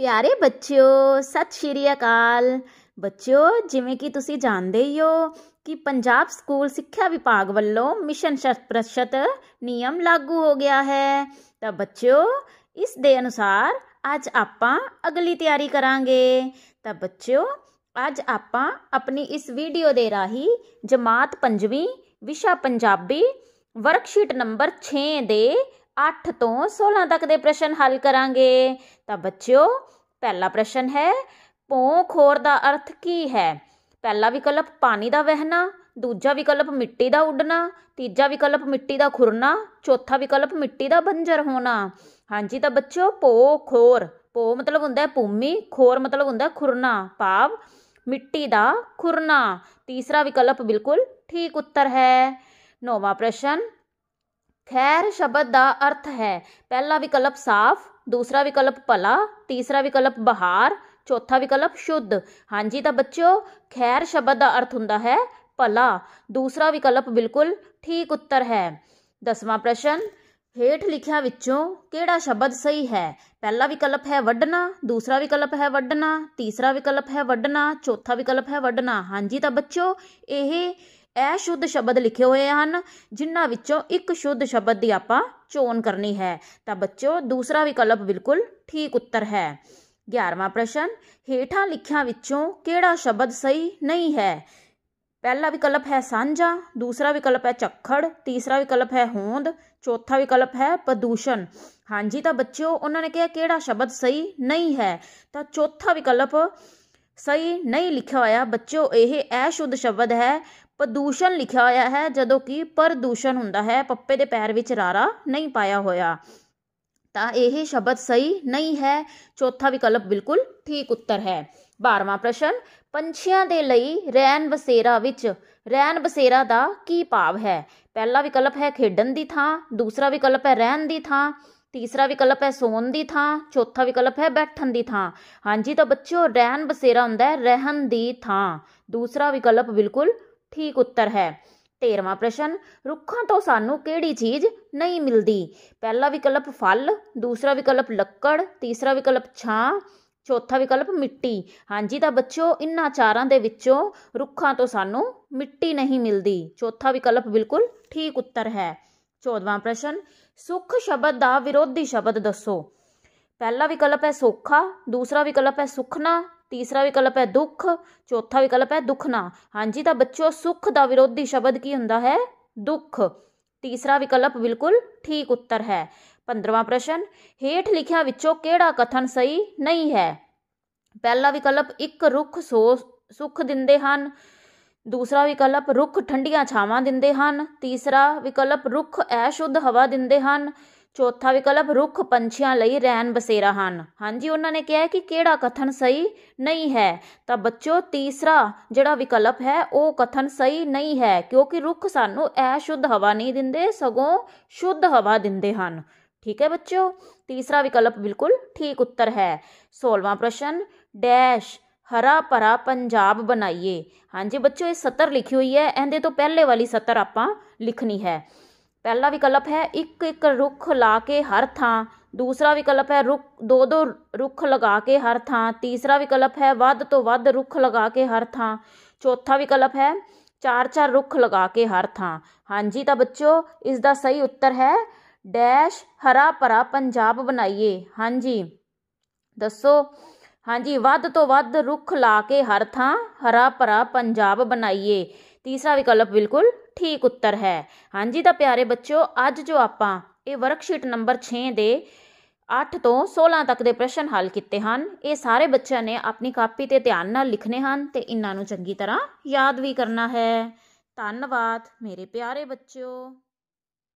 प्यारे बच्चों सत श्री अकाल बच्चों जिमें कि ती जानते ही हो कि पंजाब स्कूल सिक्ख्या विभाग वालों मिशन शत प्रतिशत नियम लागू हो गया है तो बच्चों इस दे अनुसार अज आप अगली तैयारी करा तो बच्चों अज आप अपनी इस वीडियो के राही जमात पंजी विशा पंजाबी वर्कशीट नंबर छे दे अठ तो सोलह तक के प्रश्न हल करा तो बचो पहला प्रश्न है पों खोर का अर्थ की है पहला विकल्प पानी का वहना दूजा विकल्प मिट्टी का उडना तीजा विकल्प मिट्टी का खुरना चौथा विकल्प मिट्टी का बंजर होना हाँ जी तो बचो पो खोर पो मतलब होंगे भूमी खोर मतलब होंगे खुरना पाव मिट्टी का खुरना तीसरा विकल्प बिल्कुल ठीक उत्तर है नौवा प्रश्न खैर शब्द का अर्थ है पहला विकल्प साफ दूसरा विकल्प भला तीसरा विकल्प बहार चौथा विकल्प शुद्ध हाँ जी तो बच्चो खैर शब्द का अर्थ हों भला दूसरा विकल्प बिल्कुल ठीक उत्तर है दसवां प्रश्न हेठ लिखा कि शब्द सही है पहला विकल्प है व्ढना दूसरा विकल्प है व्ढना तीसरा विकल्प है व्ढना चौथा विकल्प है व्ढना हाँ जी तो बच्चों यही ਇਹ ਸ਼ੁੱਧ ਸ਼ਬਦ ਲਿਖੇ ਹੋਏ ਹਨ ਜਿਨ੍ਹਾਂ शुद्ध शब्द की ਸ਼ਬਦ चोन करनी है तो बच्चों दूसरा विकल्प बिल्कुल ठीक उत्तर है ਉੱਤਰ प्रश्न 11ਵਾਂ लिखा ਹੇਠਾਂ ਲਿਖਿਆਂ ਵਿੱਚੋਂ ਕਿਹੜਾ ਸ਼ਬਦ पहला विकल्प है सांझा दूसरा विकल्प है झक्खड़ तीसरा विकल्प है होंद चौथा विकल्प है प्रदूषण हाँ जी तो बच्चों उन्होंने कहा कि शब्द सही नहीं है तो चौथा विकल्प सही नहीं लिखा होया बच्चों यह अशुद्ध शब्द है ਪ੍ਰਦੂਸ਼ਣ ਲਿਖਿਆ ਹੋਇਆ ਹੈ ਜਦੋਂ ਕਿ ਪ੍ਰਦੂਸ਼ਣ ਹੁੰਦਾ ਹੈ ਪੱਪੇ ਦੇ ਪੈਰ ਵਿੱਚ ਰਾਰਾ ਨਹੀਂ ਪਾਇਆ ਹੋਇਆ ਤਾਂ ਇਹ ਸ਼ਬਦ ਸਹੀ ਨਹੀਂ ਹੈ ਚੌਥਾ ਵਿਕਲਪ ਬਿਲਕੁਲ ਠੀਕ ਉੱਤਰ ਹੈ 12ਵਾਂ ਪ੍ਰਸ਼ਨ ਪੰਛੀਆਂ ਦੇ ਲਈ ਰੈਨ ਬਸੇਰਾ ਵਿੱਚ ਰੈਨ ਬਸੇਰਾ ਦਾ ਕੀ ਭਾਵ ਹੈ ਪਹਿਲਾ ਵਿਕਲਪ ਹੈ ਖੇਡਣ ਦੀ ਥਾਂ ਦੂਸਰਾ ਵਿਕਲਪ ਹੈ ਰਹਿਣ ਦੀ ਥਾਂ ਤੀਸਰਾ ਵਿਕਲਪ ਹੈ ਸੌਣ ਦੀ ਥਾਂ ਚੌਥਾ ਵਿਕਲਪ ਹੈ ਬੈਠਣ ਦੀ ਥਾਂ ਹਾਂਜੀ ਤਾਂ ਬੱਚਿਓ ਰੈਨ ਬਸੇਰਾ ਹੁੰਦਾ ਹੈ ਰਹਿਣ ਦੀ ਥਾਂ ਦੂਸਰਾ ਵਿਕਲਪ ਬਿਲਕੁਲ ਠੀਕ ਉੱਤਰ ਹੈ 13ਵਾਂ ਪ੍ਰਸ਼ਨ ਰੁੱਖਾਂ ਤੋਂ ਸਾਨੂੰ ਕਿਹੜੀ ਚੀਜ਼ ਨਹੀਂ ਮਿਲਦੀ ਪਹਿਲਾ ਵਿਕਲਪ ਫਲ ਦੂਸਰਾ ਵਿਕਲਪ ਲੱਕੜ ਤੀਸਰਾ ਵਿਕਲਪ ਛਾਂ ਚੌਥਾ ਵਿਕਲਪ ਮਿੱਟੀ ਹਾਂਜੀ ਤਾਂ ਬੱਚਿਓ ਇਨ੍ਹਾਂ ਚਾਰਾਂ ਦੇ ਵਿੱਚੋਂ ਰੁੱਖਾਂ ਤੋਂ ਸਾਨੂੰ ਮਿੱਟੀ ਨਹੀਂ ਮਿਲਦੀ ਚੌਥਾ ਵਿਕਲਪ ਬਿਲਕੁਲ ਠੀਕ ਉੱਤਰ ਹੈ 14ਵਾਂ ਪ੍ਰਸ਼ਨ ਸੁੱਖ ਸ਼ਬਦ ਦਾ ਵਿਰੋਧੀ ਸ਼ਬਦ ਦੱਸੋ पहला विकल्प है सौखा दूसरा विकल्प है सुखना तीसरा विकल्प है दुख चौथा विकल्प है दुखना हाँ जी तो बच्चों सुख का विरोधी शब्द की होंगे है दुख तीसरा विकल्प बिल्कुल ठीक उत्तर है पंद्रवा प्रश्न हेठ लिखिया केड़ा कथन सही नहीं है पहला विकल्प एक रुख सो सुख देंदे दूसरा विकल्प रुख ठंडिया छावं देंगे तीसरा विकल्प रुख अशुद्ध हवा देंदे ਚੌਥਾ ਵਿਕਲਪ ਰੁੱਖ ਪੰਛੀਆਂ ਲਈ ਰਹਿਣ ਬਸੇਰਾ ਹਨ ਹਾਂਜੀ ਉਹਨਾਂ ਨੇ ਕਿਹਾ ਕਿ ਕਿਹੜਾ ਕਥਨ ਸਹੀ ਨਹੀਂ ਹੈ ਤਾਂ ਬੱਚੋ ਤੀਸਰਾ ਜਿਹੜਾ ਵਿਕਲਪ ਹੈ ਉਹ ਕਥਨ ਸਹੀ ਨਹੀਂ ਹੈ ਕਿਉਂਕਿ ਰੁੱਖ ਸਾਨੂੰ ਐ ਸ਼ੁੱਧ ਹਵਾ ਨਹੀਂ ਦਿੰਦੇ ਸਗੋਂ ਸ਼ੁੱਧ ਹਵਾ ਦਿੰਦੇ ਹਨ ਠੀਕ ਹੈ ਬੱਚਿਓ ਤੀਸਰਾ ਵਿਕਲਪ ਬਿਲਕੁਲ ਠੀਕ ਉੱਤਰ ਹੈ 16ਵਾਂ ਪ੍ਰਸ਼ਨ ਡੈਸ਼ ਹਰਾ ਭਰਾ ਪੰਜਾਬ ਬਣਾਈਏ ਹਾਂਜੀ ਬੱਚਿਓ ਇਹ ਸਤਰ ਲਿਖੀ ਹੋਈ ਹੈ ਇਹਦੇ ਤੋਂ ਪਹਿਲੇ ਵਾਲੀ ਸਤਰ ਆਪਾਂ ਲਿਖਣੀ ਹੈ ਪਹਿਲਾ ਵਿਕਲਪ ਹੈ ਇੱਕ ਇੱਕ ਰੁੱਖ ਲਾ ਕੇ ਹਰ ਥਾਂ ਦੂਸਰਾ ਵਿਕਲਪ ਹੈ ਰੁੱਖ ਦੋ ਦੋ ਰੁੱਖ ਲਗਾ ਕੇ ਹਰ ਥਾਂ ਤੀਸਰਾ ਵਿਕਲਪ ਹੈ ਵੱਧ ਤੋਂ ਵੱਧ ਰੁੱਖ ਲਗਾ ਕੇ ਹਰ ਥਾਂ ਚੌਥਾ ਵਿਕਲਪ ਹੈ ਚਾਰ ਚਾਰ ਰੁੱਖ ਲਗਾ ਕੇ ਹਰ ਥਾਂ ਹਾਂਜੀ ਤਾਂ ਬੱਚਿਓ ਇਸ ਦਾ ਸਹੀ ਉੱਤਰ ਹੈ ਡੈਸ਼ ਹਰਾ ਭਰਾ ਪੰਜਾਬ ਬਣਾਈਏ ਹਾਂਜੀ ਦੱਸੋ ਹਾਂਜੀ ਵੱਧ ਤੋਂ ਵੱਧ ਰੁੱਖ ਲਾ ਕੇ ਹਰ ਥਾਂ ਹਰਾ ਭਰਾ ਪੰਜਾਬ ਬਣਾਈਏ तीसरा विकल्प बिल्कुल ठीक उत्तर है हाँ जी तो प्यारे बच्चो अज जो आप वर्कशीट नंबर छे दे अठ तो सोलह तक के प्रश्न हल किए हैं ये सारे बच्चों ने अपनी कापी से ध्यान न लिखने हैं तो इन्हों चंकी तरह याद भी करना है धन्यवाद मेरे प्यारे बच्चों